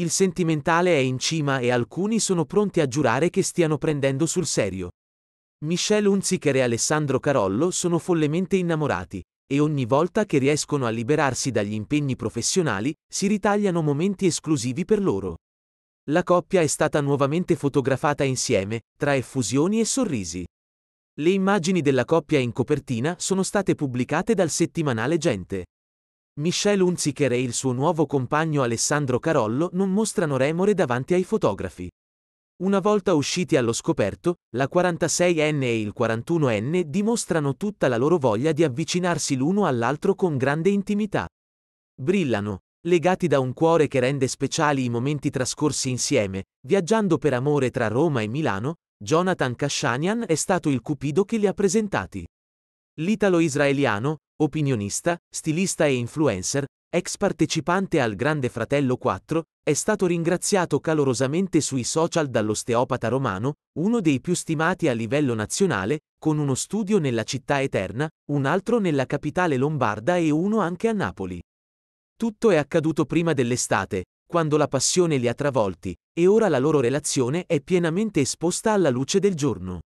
Il sentimentale è in cima e alcuni sono pronti a giurare che stiano prendendo sul serio. Michelle Hunziker e Alessandro Carollo sono follemente innamorati, e ogni volta che riescono a liberarsi dagli impegni professionali, si ritagliano momenti esclusivi per loro. La coppia è stata nuovamente fotografata insieme, tra effusioni e sorrisi. Le immagini della coppia in copertina sono state pubblicate dal settimanale Gente. Michelle Hunziker e il suo nuovo compagno Alessandro Carollo non mostrano remore davanti ai fotografi. Una volta usciti allo scoperto, la 46enne e il 41enne dimostrano tutta la loro voglia di avvicinarsi l'uno all'altro con grande intimità. Brillano, legati da un cuore che rende speciali i momenti trascorsi insieme, viaggiando per amore tra Roma e Milano, Jonathan Kashanian è stato il cupido che li ha presentati. L'italo-israeliano, opinionista, stilista e influencer, ex partecipante al Grande Fratello 4, è stato ringraziato calorosamente sui social dall'osteopata romano, uno dei più stimati a livello nazionale, con uno studio nella città eterna, un altro nella capitale lombarda e uno anche a Napoli. Tutto è accaduto prima dell'estate, quando la passione li ha travolti, e ora la loro relazione è pienamente esposta alla luce del giorno.